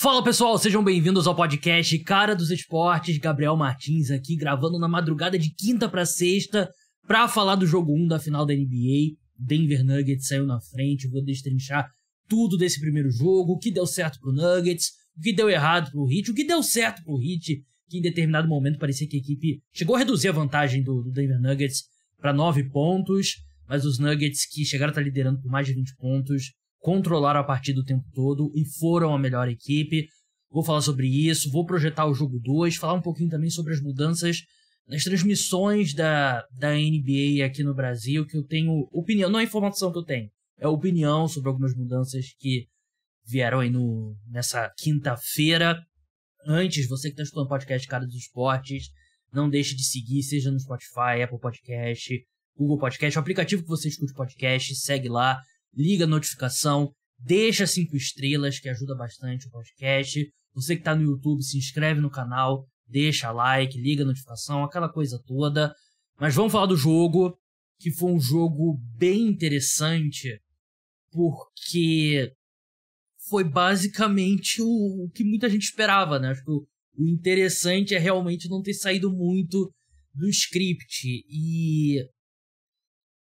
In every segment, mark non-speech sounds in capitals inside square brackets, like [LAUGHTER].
Fala pessoal, sejam bem-vindos ao podcast Cara dos Esportes. Gabriel Martins aqui gravando na madrugada de quinta para sexta para falar do jogo 1 da final da NBA. Denver Nuggets saiu na frente, vou destrinchar tudo desse primeiro jogo, o que deu certo pro Nuggets, o que deu errado pro Heat, o que deu certo pro Heat, que em determinado momento parecia que a equipe chegou a reduzir a vantagem do, do Denver Nuggets para 9 pontos, mas os Nuggets que chegaram a estar tá liderando por mais de 20 pontos controlaram a partida o tempo todo e foram a melhor equipe. Vou falar sobre isso, vou projetar o jogo 2, falar um pouquinho também sobre as mudanças nas transmissões da, da NBA aqui no Brasil, que eu tenho opinião, não é informação que eu tenho, é opinião sobre algumas mudanças que vieram aí no, nessa quinta-feira. Antes, você que está escutando o podcast Cara dos Esportes, não deixe de seguir, seja no Spotify, Apple Podcast, Google Podcast, o aplicativo que você escute podcast, segue lá, liga a notificação, deixa cinco estrelas, que ajuda bastante o podcast. Você que está no YouTube, se inscreve no canal, deixa like, liga a notificação, aquela coisa toda. Mas vamos falar do jogo, que foi um jogo bem interessante, porque foi basicamente o, o que muita gente esperava, né? Acho que o, o interessante é realmente não ter saído muito do script. E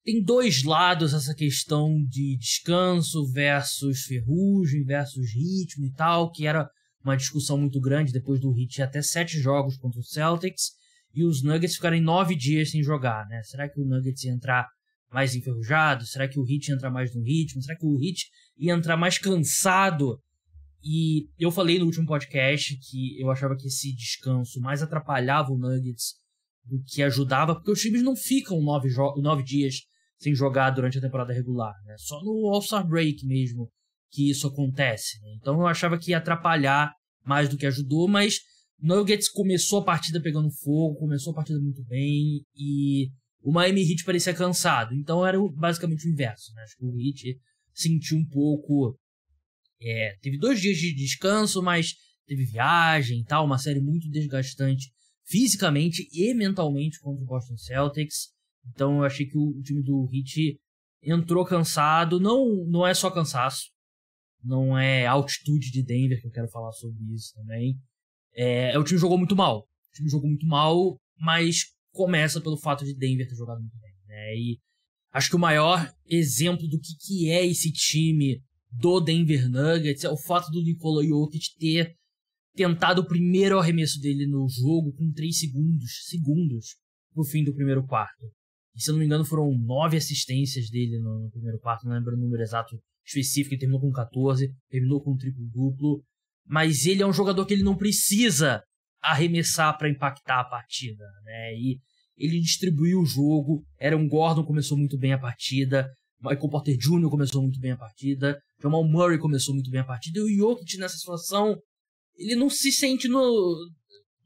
tem dois lados essa questão de descanso versus ferrugem versus ritmo e tal, que era uma discussão muito grande depois do Heat até sete jogos contra o Celtics e os Nuggets ficarem nove dias sem jogar, né? Será que o Nuggets ia entrar mais enferrujado? Será que o Heat ia entrar mais no ritmo? Será que o Heat ia entrar mais cansado? E eu falei no último podcast que eu achava que esse descanso mais atrapalhava o Nuggets do que ajudava, porque os times não ficam nove, nove dias sem jogar durante a temporada regular. Né? Só no All-Star Break mesmo que isso acontece. Né? Então eu achava que ia atrapalhar mais do que ajudou, mas Nuggets começou a partida pegando fogo, começou a partida muito bem e o Miami Heat parecia cansado. Então era basicamente o inverso. Né? Acho que o Heat sentiu um pouco. É, teve dois dias de descanso, mas teve viagem e tal, uma série muito desgastante fisicamente e mentalmente contra o Boston Celtics. Então eu achei que o time do Heat entrou cansado. Não, não é só cansaço. Não é altitude de Denver, que eu quero falar sobre isso também. É, é, o time jogou muito mal. O time jogou muito mal, mas começa pelo fato de Denver ter jogado muito bem. Né? E acho que o maior exemplo do que, que é esse time do Denver Nuggets é o fato do Nikola Jokic ter tentado o primeiro arremesso dele no jogo com 3 segundos, segundos, no fim do primeiro quarto. E, se eu não me engano, foram nove assistências dele no, primeiro quarto, não lembro o número exato específico, ele terminou com 14, terminou com um triplo duplo. Mas ele é um jogador que ele não precisa arremessar para impactar a partida, né? E ele distribuiu o jogo. era um Gordon começou muito bem a partida. Michael Porter Jr. começou muito bem a partida. Jamal Murray começou muito bem a partida. E o Jokic nessa situação, ele não se sente no,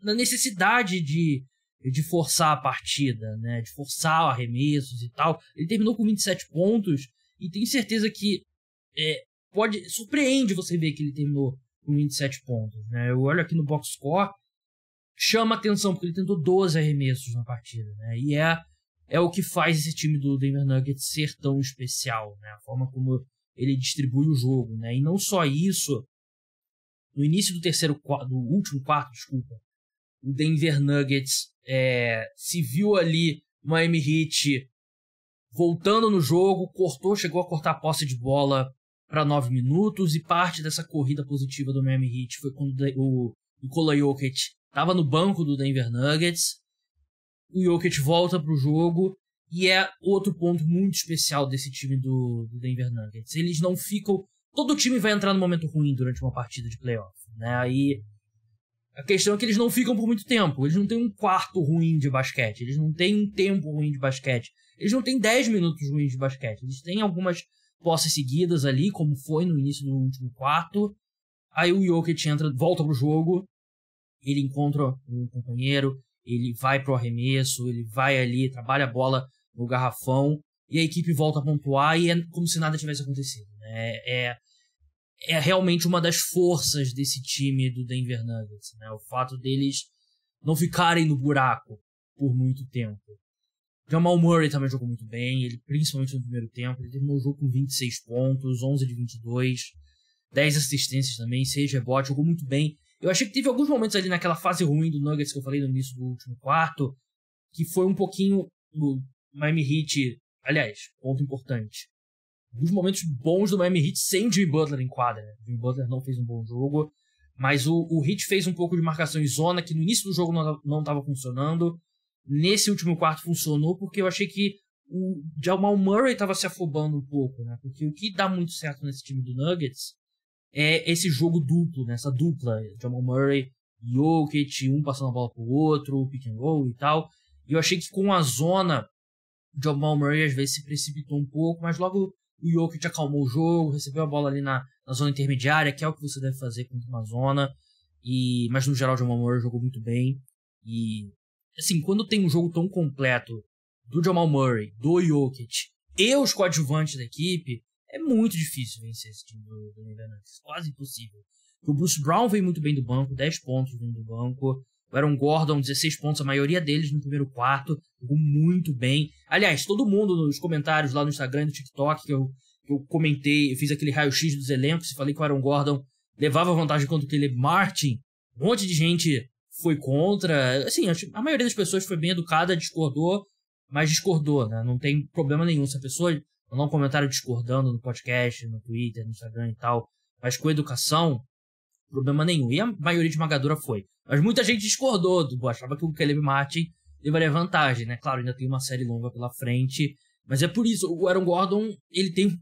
na necessidade de de forçar a partida, né? De forçar arremessos e tal. Ele terminou com 27 pontos e tenho certeza que é, pode surpreende você ver que ele terminou com 27 pontos, né? Eu olho aqui no box score, chama atenção porque ele tentou 12 arremessos na partida, né? E é é o que faz esse time do Denver Nuggets ser tão especial, né? A forma como ele distribui o jogo, né? E não só isso, no início do terceiro do último quarto, desculpa, o Denver Nuggets é, se viu ali Miami Heat voltando no jogo, cortou, chegou a cortar a posse de bola para 9 minutos e parte dessa corrida positiva do Miami Heat foi quando o Nikola Jokic estava no banco do Denver Nuggets. O Jokic volta para o jogo e é outro ponto muito especial desse time do, do Denver Nuggets. Eles não ficam todo time vai entrar no momento ruim durante uma partida de playoff, né? Aí a questão é que eles não ficam por muito tempo. Eles não têm um quarto ruim de basquete. Eles não têm um tempo ruim de basquete. Eles não têm 10 minutos ruins de basquete. Eles têm algumas posses seguidas ali, como foi no início do último quarto. Aí o Jokic entra, volta pro jogo. Ele encontra um companheiro. Ele vai pro arremesso. Ele vai ali, trabalha a bola no garrafão. E a equipe volta a pontuar. E é como se nada tivesse acontecido. Né? É, é é realmente uma das forças desse time do Denver Nuggets, né? O fato deles não ficarem no buraco por muito tempo. Jamal Murray também jogou muito bem, ele principalmente no primeiro tempo, ele terminou o jogo com 26 pontos, 11 de 22, 10 assistências também, 6 rebotes, jogou muito bem. Eu achei que teve alguns momentos ali naquela fase ruim do Nuggets que eu falei no início do último quarto, que foi um pouquinho o Miami Heat, aliás, ponto importante dos momentos bons do Miami Heat sem Jimmy Butler em quadra. Né? Jimmy Butler não fez um bom jogo, mas o, o Heat fez um pouco de marcação em zona, que no início do jogo não estava funcionando. Nesse último quarto funcionou, porque eu achei que o Jamal Murray estava se afobando um pouco, né? Porque o que dá muito certo nesse time do Nuggets é esse jogo duplo, né? Essa dupla, Jamal Murray e Jokic, um passando a bola pro outro, pick and roll e tal. E eu achei que com a zona, Jamal Murray às vezes se precipitou um pouco, mas logo o Jokic acalmou o jogo, recebeu a bola ali na, na zona intermediária, que é o que você deve fazer contra uma zona. E, mas no geral, o Jamal Murray jogou muito bem. E, assim, quando tem um jogo tão completo do Jamal Murray, do Jokic e os coadjuvantes da equipe, é muito difícil vencer esse time do, do Nuggets. Quase impossível. O Bruce Brown veio muito bem do banco, 10 pontos vindo do banco. O Aaron Gordon, 16 pontos, a maioria deles no primeiro quarto. Jogou muito bem. Aliás, todo mundo nos comentários lá no Instagram e no TikTok que eu, que eu comentei, eu fiz aquele raio-x dos elencos e falei que o Aaron Gordon levava vantagem contra o Caleb Martin. Um monte de gente foi contra. Assim, a maioria das pessoas foi bem educada, discordou, mas discordou, né? Não tem problema nenhum. Se a pessoa mandar um comentário discordando no podcast, no Twitter, no Instagram e tal, mas com educação, Problema nenhum. E a maioria esmagadora foi. Mas muita gente discordou. Do, achava que o Caleb Martin levaria vantagem, né? Claro, ainda tem uma série longa pela frente. Mas é por isso. O Aaron Gordon, ele tem. O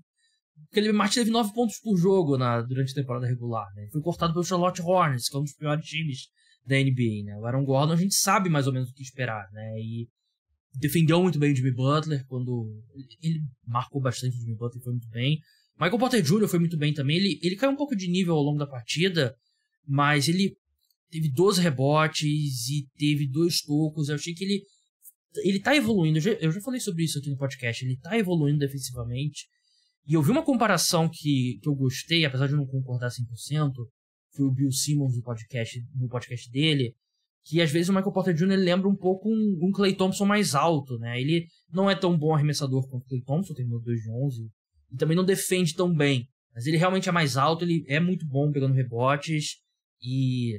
Caleb Martin teve nove pontos por jogo na, durante a temporada regular. Né? foi cortado pelo Charlotte Hornets, que é um dos piores times da NBA, né? O Aaron Gordon a gente sabe mais ou menos o que esperar, né? E defendeu muito bem o Jimmy Butler quando ele marcou bastante o Jimmy Butler foi muito bem. Michael Potter Jr. foi muito bem também. Ele, ele caiu um pouco de nível ao longo da partida, mas ele teve 12 rebotes e teve dois tocos. Eu achei que ele ele tá evoluindo. Eu já, eu já falei sobre isso aqui no podcast. Ele tá evoluindo defensivamente. E eu vi uma comparação que, que eu gostei, apesar de eu não concordar 100%, foi o Bill Simmons no podcast, no podcast dele, que às vezes o Michael Porter Jr. ele lembra um pouco um, um Clay Thompson mais alto, né? Ele não é tão bom arremessador quanto o Clay Thompson, terminou 2 de 11 e também não defende tão bem. Mas ele realmente é mais alto, ele é muito bom pegando rebotes e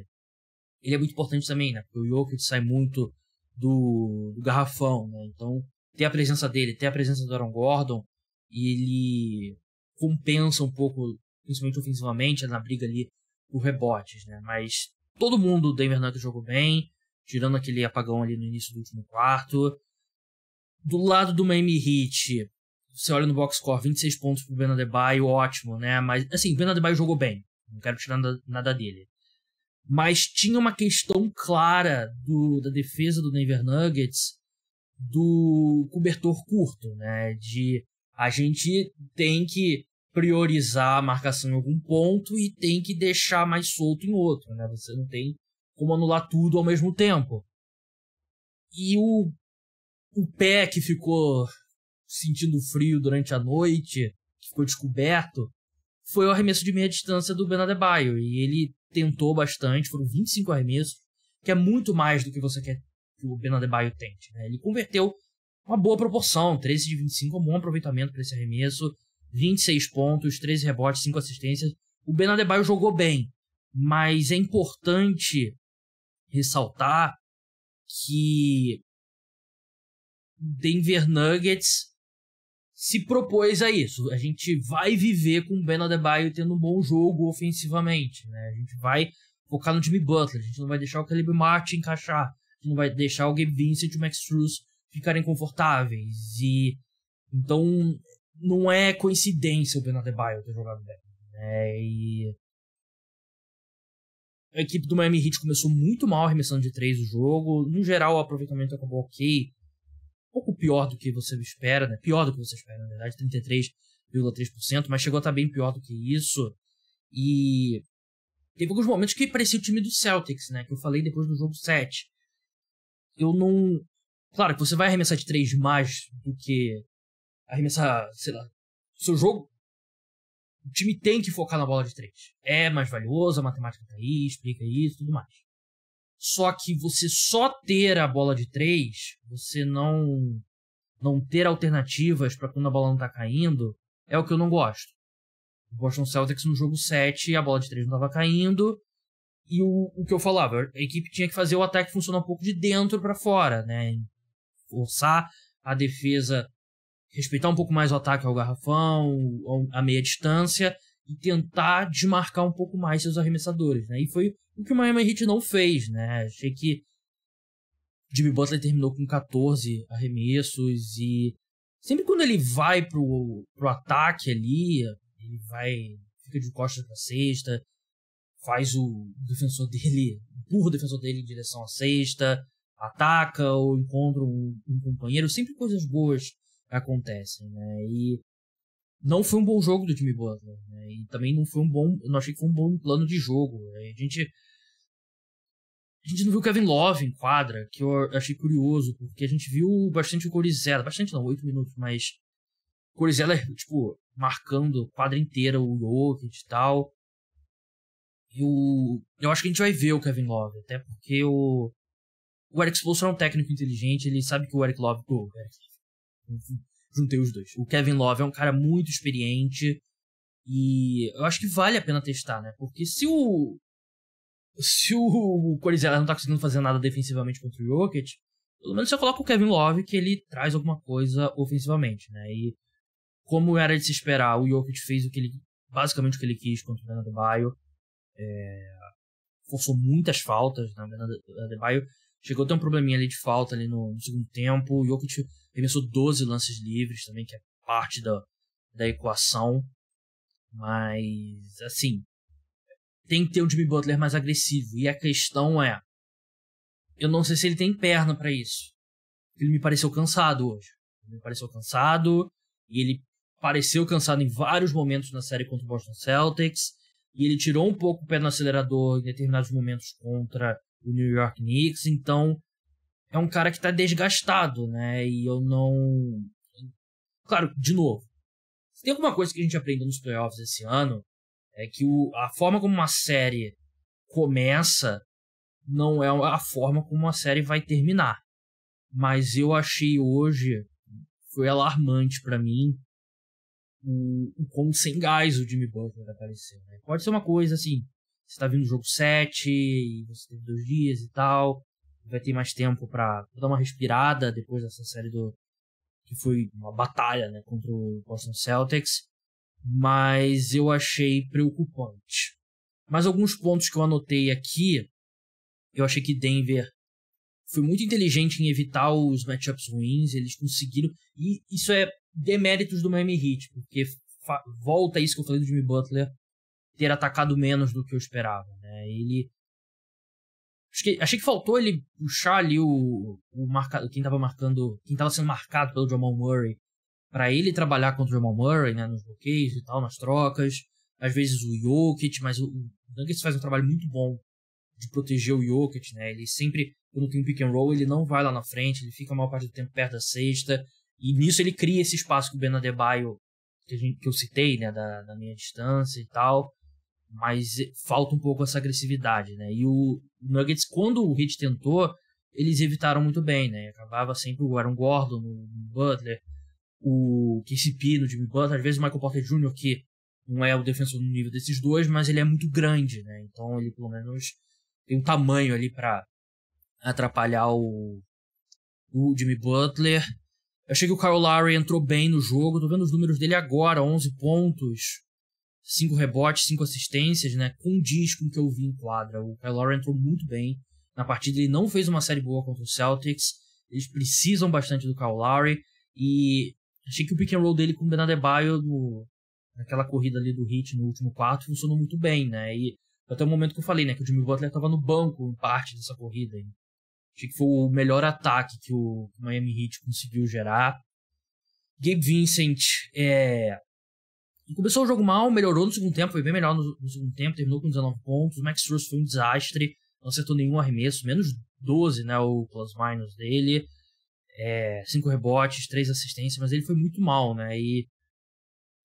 ele é muito importante também, né? Porque o Jokic sai muito do, do garrafão, né? Então, ter a presença dele, ter a presença do Aaron Gordon, ele compensa um pouco, principalmente ofensivamente, na briga ali por rebotes, né? Mas todo mundo do Denver Nuggets jogou bem, tirando aquele apagão ali no início do último quarto. Do lado do Miami Heat, você olha no box score, 26 pontos pro Ben Adebayo, ótimo, né? Mas, assim, o Ben Adebayo jogou bem. Não quero tirar nada, nada dele. Mas tinha uma questão clara do, da defesa do Denver Nuggets do cobertor curto, né? De a gente tem que priorizar a marcação em algum ponto e tem que deixar mais solto em outro, né? Você não tem como anular tudo ao mesmo tempo. E o, o pé que ficou sentindo frio durante a noite, que ficou descoberto, foi o arremesso de meia distância do Ben Adebayo. E ele tentou bastante, foram 25 arremessos, que é muito mais do que você quer que o Ben Adebayo tente. Né? Ele converteu uma boa proporção, 13 de 25, um bom aproveitamento para esse arremesso, 26 pontos, 13 rebotes, 5 assistências. O Ben Adebayo jogou bem, mas é importante ressaltar que Denver Nuggets se propôs a isso. A gente vai viver com o Ben Adebayo tendo um bom jogo ofensivamente, né? A gente vai focar no time Butler, a gente não vai deixar o Caleb Martin encaixar, a gente não vai deixar o Gabe Vincent e o Max Struz ficarem confortáveis. E então não é coincidência o Ben Adebayo ter jogado bem, né? E a equipe do Miami Heat começou muito mal arremessando de três o jogo. No geral, o aproveitamento acabou ok pouco pior do que você espera, né? Pior do que você espera, na verdade, 33,3%, mas chegou a estar tá bem pior do que isso. E teve alguns momentos que parecia o time do Celtics, né? Que eu falei depois do jogo 7. Eu não. Claro que você vai arremessar de 3 mais do que arremessar, sei lá, seu jogo. O time tem que focar na bola de 3. É mais valioso, a matemática tá aí, explica isso tudo mais. Só que você só ter a bola de três, você não não ter alternativas para quando a bola não tá caindo, é o que eu não gosto. O Boston Celtics no jogo 7, a bola de três não tava caindo, e o, o que eu falava, a equipe tinha que fazer o ataque funcionar um pouco de dentro para fora, né? Forçar a defesa, respeitar um pouco mais o ataque ao garrafão, a meia distância, e tentar desmarcar um pouco mais seus arremessadores, né? E foi o que o Miami Heat não fez, né? Achei que Jimmy Butler terminou com 14 arremessos e sempre quando ele vai pro, pro ataque ali, ele vai fica de costas para a cesta, faz o defensor dele, empurra o defensor dele em direção à cesta, ataca ou encontra um, um companheiro, sempre coisas boas acontecem, né? E não foi um bom jogo do Jimmy Butler. Né? E também não foi um bom. Eu não achei que foi um bom plano de jogo. Né? A gente. A gente não viu o Kevin Love em quadra, que eu achei curioso, porque a gente viu bastante o Corizela. Bastante não, oito minutos, mas. O tipo, marcando quadra inteira o Jokic e tal. Eu, eu acho que a gente vai ver o Kevin Love, até porque o. O Eric Spolstra é um técnico inteligente, ele sabe que o Eric Love. O Eric, juntei os dois. O Kevin Love é um cara muito experiente e eu acho que vale a pena testar, né? Porque se o se o Corizella não tá conseguindo fazer nada defensivamente contra o Jokic, pelo menos você coloca o Kevin Love que ele traz alguma coisa ofensivamente, né? E como era de se esperar, o Jokic fez o que ele basicamente o que ele quis contra o Bernardo Baio. É, forçou muitas faltas, né? O Bernardo chegou a ter um probleminha ali de falta ali no, no segundo tempo. O Jokic Arremessou 12 lances livres também, que é parte da, da equação. Mas, assim, tem que ter um Jimmy Butler mais agressivo. E a questão é: eu não sei se ele tem perna para isso. Ele me pareceu cansado hoje. Ele me pareceu cansado, e ele pareceu cansado em vários momentos na série contra o Boston Celtics, e ele tirou um pouco o pé no acelerador em determinados momentos contra o New York Knicks. Então, é um cara que tá desgastado, né? E eu não. Claro, de novo. Se tem alguma coisa que a gente aprendeu nos playoffs esse ano, é que o, a forma como uma série começa não é a forma como uma série vai terminar. Mas eu achei hoje, foi alarmante para mim, o, o quão sem gás o Jimmy Butler apareceu. Né? Pode ser uma coisa assim, você tá vindo do jogo 7 e você teve dois dias e tal, vai ter mais tempo para dar uma respirada depois dessa série do que foi uma batalha, né, contra o Boston Celtics, mas eu achei preocupante. Mas alguns pontos que eu anotei aqui, eu achei que Denver foi muito inteligente em evitar os matchups ruins, eles conseguiram e isso é deméritos do Miami Heat, porque volta isso que eu falei do Jimmy Butler ter atacado menos do que eu esperava, né? Ele que, achei que faltou ele puxar ali o, o marca, quem estava marcando, quem estava sendo marcado pelo Jamal Murray, para ele trabalhar contra o Jamal Murray, né, nos bloqueios e tal, nas trocas, às vezes o Jokic, mas o, o Nuggets faz um trabalho muito bom de proteger o Jokic, né? Ele sempre, quando tem um pick and roll, ele não vai lá na frente, ele fica a maior parte do tempo perto da cesta, e nisso ele cria esse espaço que o Ben Adebayo, que, gente, que eu citei, né, da, da minha distância e tal, mas falta um pouco essa agressividade, né? E o Nuggets, quando o Heat tentou, eles evitaram muito bem, né? Acabava sempre o Aaron Gordon, o Butler, o KCP no Jimmy Butler, às vezes o Michael Porter Jr., que não é o defensor no nível desses dois, mas ele é muito grande, né? Então ele pelo menos tem um tamanho ali para atrapalhar o, o Jimmy Butler. Eu achei que o Kyle Lowry entrou bem no jogo, tô vendo os números dele agora, 11 pontos, cinco rebotes, cinco assistências, né? Condiz com o que eu vi em quadra. O Kyle Lowry entrou muito bem na partida. Ele não fez uma série boa contra o Celtics. Eles precisam bastante do Kyle Lowry. E achei que o pick and roll dele com o Benadebaio no, naquela corrida ali do Hit no último quarto funcionou muito bem, né? E até o momento que eu falei, né? Que o Jimmy Butler estava no banco em parte dessa corrida. Hein? Achei que foi o melhor ataque que o Miami Heat conseguiu gerar. Gabe Vincent é, Começou o jogo mal, melhorou no segundo tempo, foi bem melhor no, no segundo tempo, terminou com 19 pontos. O Max Cruz foi um desastre, não acertou nenhum arremesso, menos 12, né? O plus-minus dele. É, cinco rebotes, três assistências, mas ele foi muito mal, né? E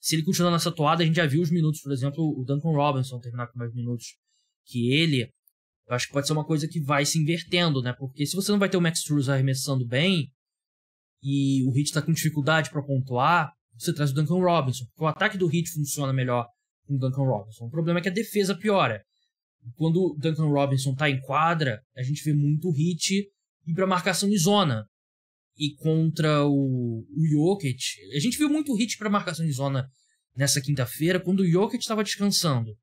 se ele continuar nessa toada, a gente já viu os minutos, por exemplo, o Duncan Robinson terminar com mais minutos que ele. Eu acho que pode ser uma coisa que vai se invertendo, né? Porque se você não vai ter o Max Cruz arremessando bem e o Hit está com dificuldade para pontuar, você traz o Duncan Robinson. O ataque do Heat funciona melhor com o Duncan Robinson. O problema é que a defesa piora. Quando o Duncan Robinson está em quadra, a gente vê muito o Heat ir para marcação de zona. E contra o, o Jokic, a gente viu muito o Heat para marcação de zona nessa quinta-feira, quando o Jokic estava descansando.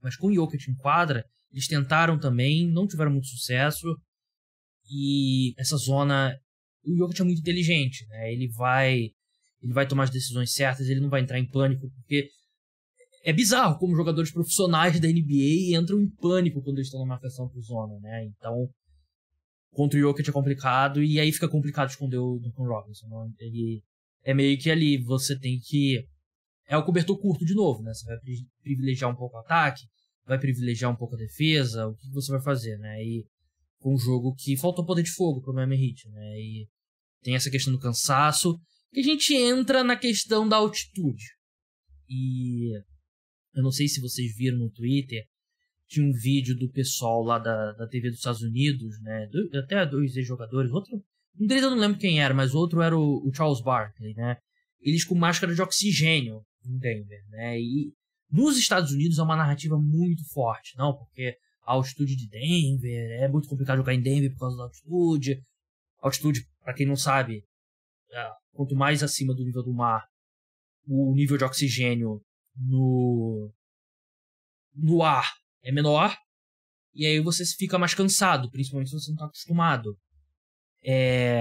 Mas com o Jokic em quadra, eles tentaram também, não tiveram muito sucesso. E essa zona. O Jokic é muito inteligente, né? Ele vai ele vai tomar as decisões certas, ele não vai entrar em pânico, porque é bizarro como jogadores profissionais da NBA entram em pânico quando eles estão na marcação pro zona, né? Então, contra o Jokic é complicado, e aí fica complicado esconder o Duncan Robinson. Né? Ele é meio que ali, você tem que. É o cobertor curto de novo, né? Você vai privilegiar um pouco o ataque, vai privilegiar um pouco a defesa, o que você vai fazer, né? E foi um jogo que faltou poder de fogo pro Miami Heat, né? E tem essa questão do cansaço, que a gente entra na questão da altitude. E eu não sei se vocês viram no Twitter, tinha um vídeo do pessoal lá da, da TV dos Estados Unidos, né? Do, até dois ex-jogadores, outro. Um deles eu não lembro quem era, mas outro era o, o Charles Barkley, né? Eles com máscara de oxigênio em Denver, né? E nos Estados Unidos é uma narrativa muito forte, não? Porque a altitude de Denver, é muito complicado jogar em Denver por causa da altitude. Altitude, para quem não sabe, é quanto mais acima do nível do mar, o nível de oxigênio no, no ar é menor, e aí você fica mais cansado, principalmente se você não está acostumado. É...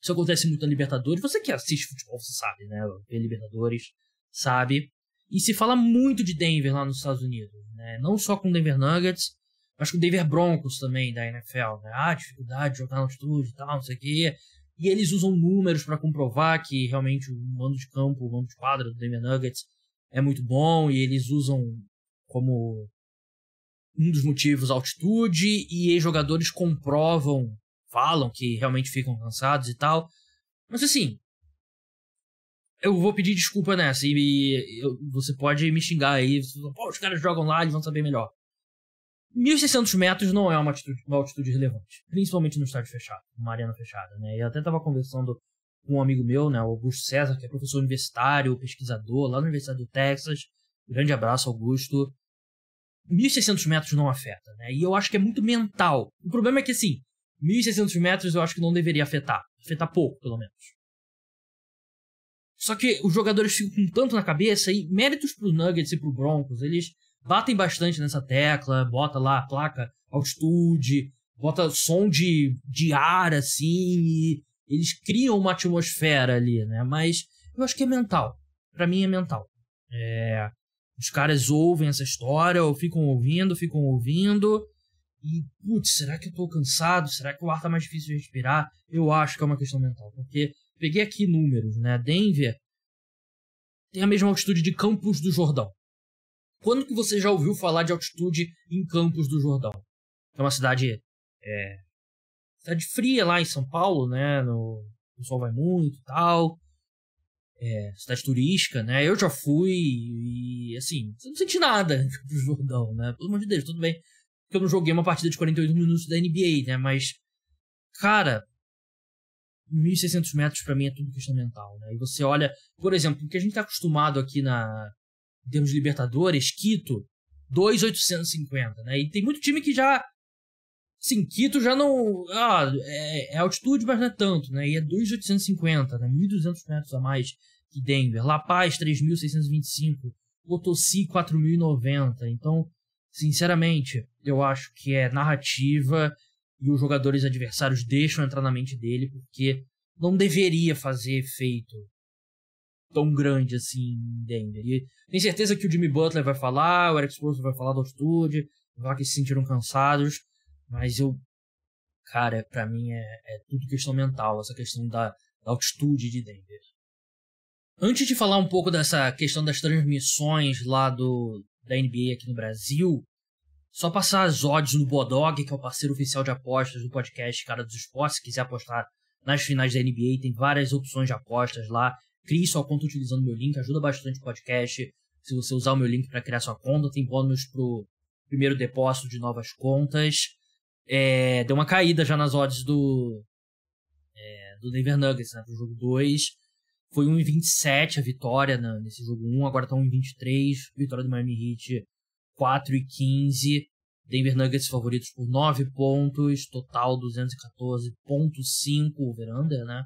Isso acontece muito na Libertadores. Você que assiste futebol, você sabe, né? Vê Libertadores, sabe? E se fala muito de Denver lá nos Estados Unidos, né? Não só com Denver Nuggets, mas com Denver Broncos também da NFL, né? Ah, dificuldade de jogar na altitude e tal, não sei o quê e eles usam números para comprovar que realmente o mando de campo, o mando de quadra do Denver Nuggets é muito bom e eles usam como um dos motivos altitude e jogadores comprovam, falam que realmente ficam cansados e tal. Mas assim, eu vou pedir desculpa nessa e, e eu, você pode me xingar aí, pô, os caras jogam lá, eles vão saber melhor. 1.600 metros não é uma altitude, uma altitude relevante, principalmente no estádio fechado, numa arena fechada, né? Eu até estava conversando com um amigo meu, né, Augusto César, que é professor universitário, pesquisador lá na Universidade do Texas. Grande abraço, Augusto. 1.600 metros não afeta, né? E eu acho que é muito mental. O problema é que, assim, 1.600 metros eu acho que não deveria afetar. Afetar pouco, pelo menos. Só que os jogadores ficam com tanto na cabeça e méritos pro Nuggets e pro Broncos, eles batem bastante nessa tecla, bota lá a placa altitude, bota som de, de ar, assim, e eles criam uma atmosfera ali, né? Mas eu acho que é mental. para mim é mental. É, os caras ouvem essa história, ou ficam ouvindo, ficam ouvindo, e, putz, será que eu tô cansado? Será que o ar tá mais difícil de respirar? Eu acho que é uma questão mental, porque peguei aqui números, né? Denver tem a mesma altitude de Campos do Jordão. Quando que você já ouviu falar de altitude em Campos do Jordão? É uma cidade, é, cidade fria lá em São Paulo, né? No, o sol vai muito e tal. É, cidade turística, né? Eu já fui e, assim, você não senti nada em Campos [LAUGHS] do Jordão, né? Pelo amor de Deus, tudo bem. Porque eu não joguei uma partida de 48 minutos da NBA, né? Mas, cara, 1.600 metros para mim é tudo questão mental, né? E você olha, por exemplo, o que a gente tá acostumado aqui na, em termos de Libertadores, Quito, 2,850, né? E tem muito time que já. Sim, Quito já não. Ah, é, é altitude, mas não é tanto, né? E é 2,850, né? 1.200 metros a mais que Denver. La Paz, 3.625. Potosí, 4.090. Então, sinceramente, eu acho que é narrativa e os jogadores adversários deixam entrar na mente dele, porque não deveria fazer efeito tão grande assim em Denver. E tem certeza que o Jimmy Butler vai falar, o Eric Spoelstra vai falar da altitude, vai que se sentiram cansados, mas eu cara, para mim é, é, tudo questão mental, essa questão da, da altitude de Denver. Antes de falar um pouco dessa questão das transmissões lá do da NBA aqui no Brasil, só passar as odds no Bodog, que é o parceiro oficial de apostas do podcast Cara dos Esportes. Se quiser apostar nas finais da NBA, tem várias opções de apostas lá crie sua conta utilizando meu link, ajuda bastante o podcast. Se você usar o meu link para criar sua conta, tem bônus pro primeiro depósito de novas contas. É, deu uma caída já nas odds do é, do Denver Nuggets, né, pro jogo 2. Foi 1,27 a vitória né, nesse jogo 1, agora tá 1,23. Vitória do Miami Heat 4,15. Denver Nuggets favoritos por 9 pontos, total 214,5 over under né?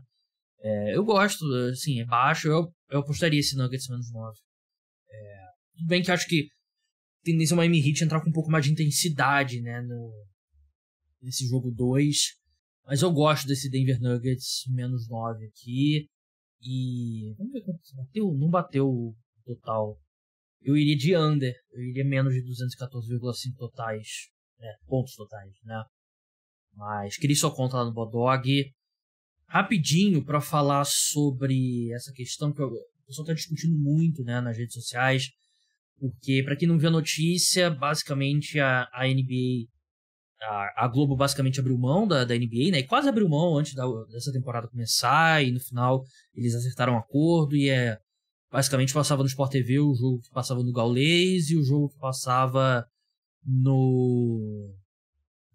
É, eu gosto, assim, é baixo. Eu, eu apostaria esse Nuggets menos 9. É, tudo bem que acho que tendência uma é Miami Heat entrar com um pouco mais de intensidade, né, no, nesse jogo 2. Mas eu gosto desse Denver Nuggets menos 9 aqui. E vamos ver quanto bateu, não bateu o total. Eu iria de under, eu iria menos de 214,5 totais, né, pontos totais, né? Mas queria só conta lá no Bodog rapidinho para falar sobre essa questão que o pessoal está discutindo muito né, nas redes sociais, porque para quem não viu a notícia, basicamente a, a NBA, a, a, Globo basicamente abriu mão da, da NBA, né, e quase abriu mão antes da, dessa temporada começar, e no final eles acertaram um acordo, e é basicamente passava no Sport TV o jogo que passava no Gaulês e o jogo que passava no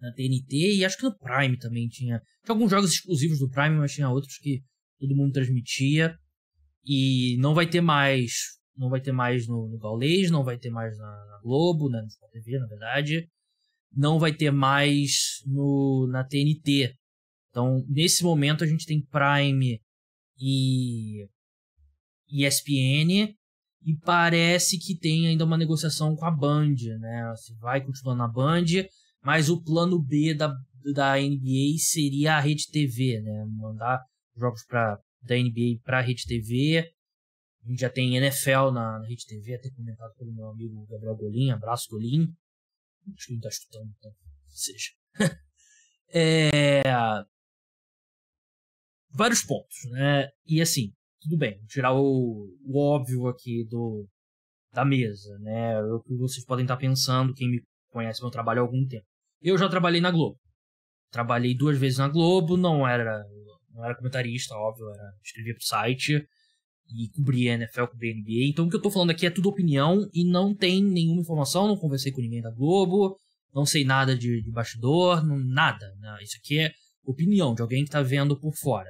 na TNT e acho que no Prime também tinha. Tinha alguns jogos exclusivos do Prime, mas tinha outros que todo mundo transmitia. E não vai ter mais. Não vai ter mais no, no Gaulês, não vai ter mais na, na Globo, né, na TV, na verdade. Não vai ter mais no, na TNT. Então, nesse momento, a gente tem Prime e ESPN. E parece que tem ainda uma negociação com a Band, né? Se assim, vai continuar na Band mas o plano B da, da NBA seria a Rede TV, né? Mandar jogos pra, da NBA para a Rede TV. A gente já tem NFL na, na Rede TV, até comentado pelo meu amigo Gabriel Golim, abraço Golim. Acho que ele tá chutando, então, seja. [LAUGHS] é... Vários pontos, né? E assim, tudo bem, vou tirar o, o óbvio aqui do, da mesa, né? o que vocês podem estar pensando, quem me conhece meu trabalho há algum tempo. Eu já trabalhei na Globo. Trabalhei duas vezes na Globo, não era, não era comentarista, óbvio, era escrevia pro site e cobria NFL, cobria NBA. Então o que eu tô falando aqui é tudo opinião e não tem nenhuma informação, não conversei com ninguém da Globo, não sei nada de, de bastidor, não, nada. Né? isso aqui é opinião de alguém que tá vendo por fora.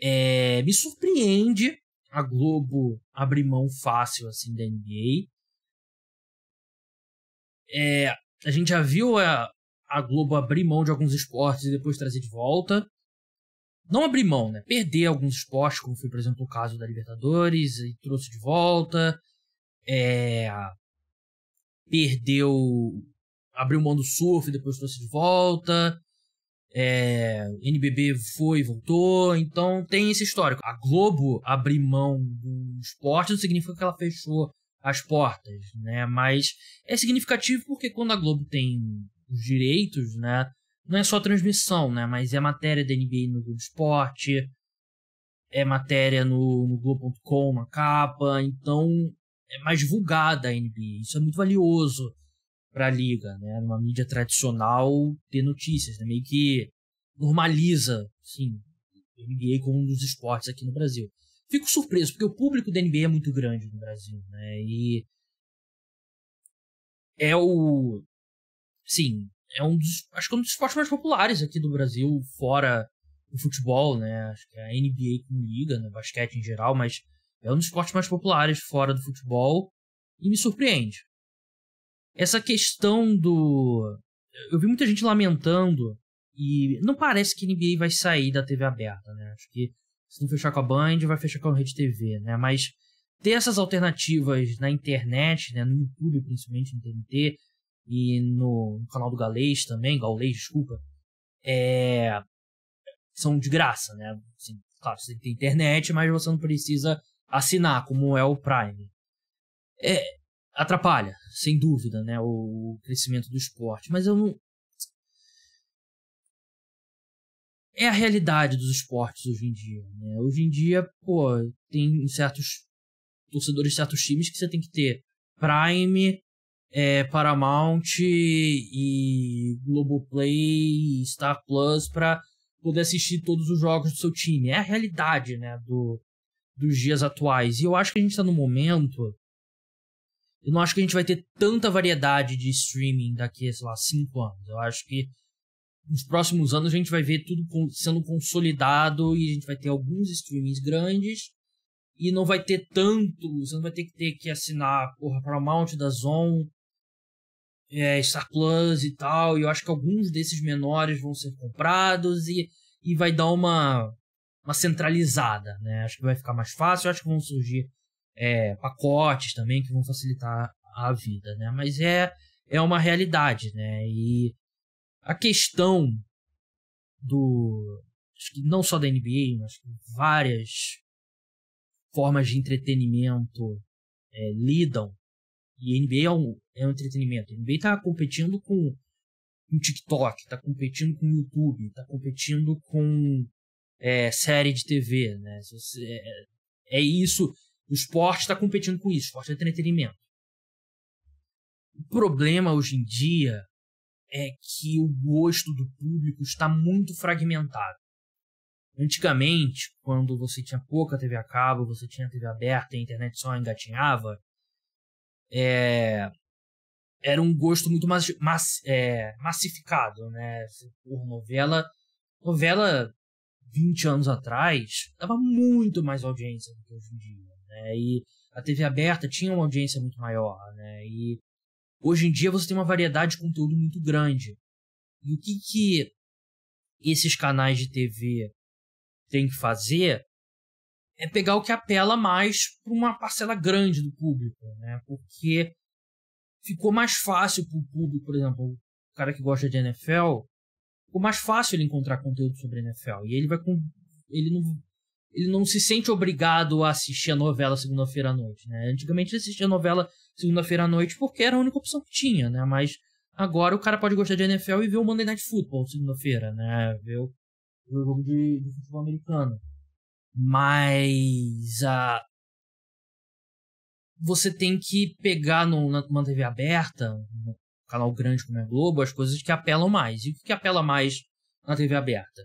É, me surpreende a Globo abrir mão fácil assim da NBA. É, a gente já viu a, a Globo abrir mão de alguns esportes e depois trazer de volta. Não abrir mão, né? Perder alguns esportes, como foi, por exemplo, o caso da Libertadores, e trouxe de volta. É... Perdeu. Abriu mão do surf e depois trouxe de volta. É... NBB foi e voltou. Então tem esse histórico. A Globo abrir mão do esporte não significa que ela fechou as portas, né? Mas é significativo porque quando a Globo tem os direitos, né? Não é só transmissão, né? Mas é matéria da NBA no Globo Esporte, é matéria no, no Globo.com, uma capa, então é mais divulgada a NBA. Isso é muito valioso para a liga, né? Numa mídia tradicional ter notícias, né? meio que normaliza, sim, NBA como um dos esportes aqui no Brasil fico surpreso, porque o público da NBA é muito grande no Brasil, né? E é o. Sim, é um dos. Acho que é um dos esportes mais populares aqui do Brasil, fora o futebol, né? Acho que é a NBA com liga, né? Basquete em geral, mas é um dos esportes mais populares fora do futebol e me surpreende. Essa questão do. Eu vi muita gente lamentando e não parece que a NBA vai sair da TV aberta, né? Acho que se não fechar com a Band, vai fechar com a Rede TV, né? Mas ter essas alternativas na internet, né? No YouTube, principalmente, no TNT, e no, canal do Galês também, Gaulês, desculpa, é... são de graça, né? Assim, claro, você tem internet, mas você não precisa assinar, como é o Prime. É, atrapalha, sem dúvida, né, o crescimento do esporte, mas eu não, é a realidade dos esportes hoje em dia. Né? Hoje em dia, pô, tem certos torcedores de certos times que você tem que ter Prime, é, Paramount e Globoplay, Star Plus para poder assistir todos os jogos do seu time. É a realidade né, do, dos dias atuais. E eu acho que a gente está no momento. Eu não acho que a gente vai ter tanta variedade de streaming daqui, sei lá, 5 anos. Eu acho que nos próximos anos a gente vai ver tudo sendo consolidado e a gente vai ter alguns streamings grandes e não vai ter tanto, você não vai ter que ter que assinar porra, Paramount, da Zone, é, Star Plus e tal, e eu acho que alguns desses menores vão ser comprados e, e vai dar uma, uma centralizada, né? Acho que vai ficar mais fácil, acho que vão surgir é, pacotes também que vão facilitar a vida, né? Mas é, é uma realidade, né? E a questão do. não só da NBA, mas várias formas de entretenimento é, lidam. E NBA é um, é um entretenimento. A NBA está competindo com o TikTok, está competindo com o YouTube, está competindo com é, série de TV, né? é, é isso. O esporte está competindo com isso, o esporte é entretenimento. O problema hoje em dia é que o gosto do público está muito fragmentado. Antigamente, quando você tinha pouca TV a cabo, você tinha TV aberta e a internet só engatinhava, é... era um gosto muito mais mas, é... massificado, né? Assim, Por novela, novela 20 anos atrás dava muito mais audiência do que hoje em dia, né? E a TV aberta tinha uma audiência muito maior, né? E Hoje em dia você tem uma variedade de conteúdo muito grande. E o que, que esses canais de TV têm que fazer é pegar o que apela mais para uma parcela grande do público, né? Porque ficou mais fácil para o público, por exemplo, o cara que gosta de NFL, ficou mais fácil ele encontrar conteúdo sobre NFL e ele vai com ele não ele não se sente obrigado a assistir a novela segunda-feira à noite, né? Antigamente ele assistia a novela segunda-feira à noite porque era a única opção que tinha, né? Mas agora o cara pode gostar de NFL e ver o Monday Night Football segunda-feira, né? Ver o, ver o jogo de, de, futebol americano. Mas a ah, você tem que pegar no, na, numa TV aberta, no canal grande como é Globo, as coisas que apelam mais. E o que apela mais na TV aberta?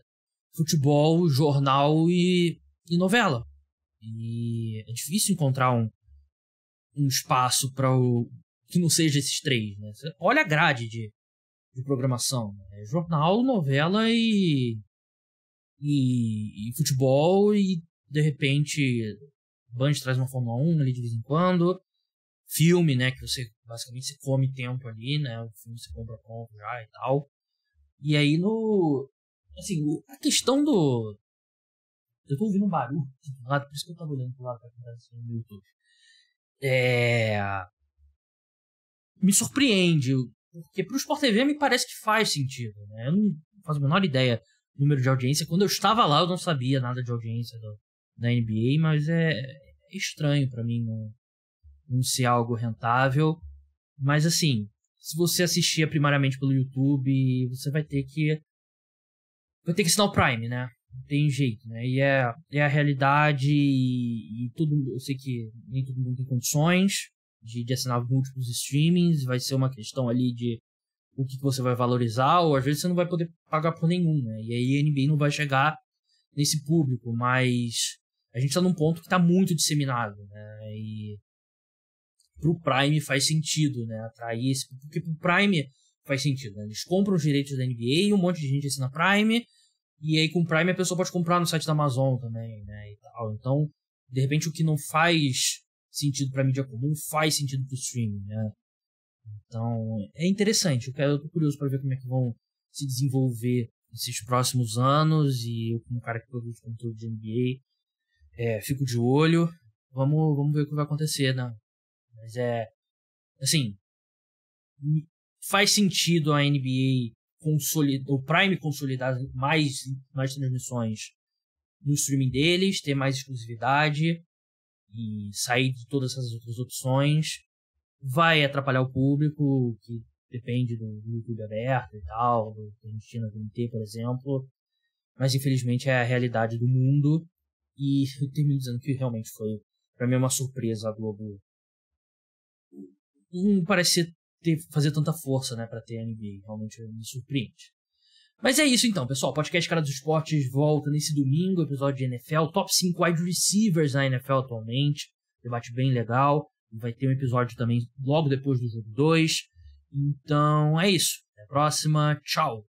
Futebol, jornal e, e novela. E é difícil encontrar um, um espaço para o que não seja esses três. Né? Olha a grade de, de programação: né? É jornal, novela e, e, e, futebol, e de repente Band traz uma Fórmula 1 ali de vez em quando. Filme, né? Que você basicamente você come tempo ali, né? O filme você compra compra já e tal. E aí no. Assim, a questão do. Eu tô ouvindo um barulho do lado, por isso que eu tava olhando pro lado pra quem tá no YouTube. É... Me surpreende, porque pro Sport TV me parece que faz sentido, né? Eu não faço a menor ideia do número de audiência. Quando eu estava lá, eu não sabia nada de audiência do, da NBA, mas é, é estranho para mim não, não ser algo rentável. Mas assim, se você assistia primariamente pelo YouTube, você vai ter que. Vai ter que assinar o Prime, né? tem jeito, né? E é, é a realidade e, e tudo, eu sei que nem todo mundo tem condições de, de assinar múltiplos streamings, vai ser uma questão ali de o que você vai valorizar, ou às vezes você não vai poder pagar por nenhum, né? E aí a NBA não vai chegar nesse público, mas a gente tá num ponto que tá muito disseminado, né? E pro Prime faz sentido, né? Atrair esse. Porque pro Prime faz sentido, né? Eles compram os direitos da NBA, um monte de gente assina Prime, e aí com o Prime a pessoa pode comprar no site da Amazon também, né? E tal. Então, de repente, o que não faz sentido para mídia comum faz sentido para streaming, né? Então, é interessante. Eu, quero, eu tô curioso para ver como é que vão se desenvolver esses próximos anos e eu, como cara que produz conteúdo de NBA, é, fico de olho. Vamos, vamos ver o que vai acontecer, né? Mas é. Assim. Faz sentido a NBA o Prime consolidar mais, mais transmissões no streaming deles, ter mais exclusividade e sair de todas essas outras opções. Vai atrapalhar o público, que depende do, YouTube aberto e tal, do Argentina MT por exemplo. Mas infelizmente é a realidade do mundo. E [LAUGHS] eu termino dizendo que realmente foi, para mim, é uma surpresa a Globo não parecer ter, fazer tanta força, né, para ter a NBA. Realmente é, me surpreende. Mas é isso então, pessoal. Podcast Cara dos Esportes volta nesse domingo, episódio de NFL, top 5 wide receivers na NFL atualmente. Debate bem legal. Vai ter um episódio também logo depois do jogo 2. Então é isso. Até a próxima. Tchau.